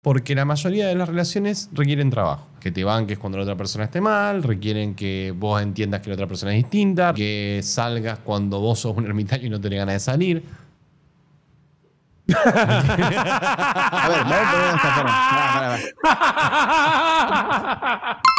Porque la mayoría de las relaciones requieren trabajo. Que te banques cuando la otra persona esté mal, requieren que vos entiendas que la otra persona es distinta, que salgas cuando vos sos un ermitaño y no tenés ganas de salir.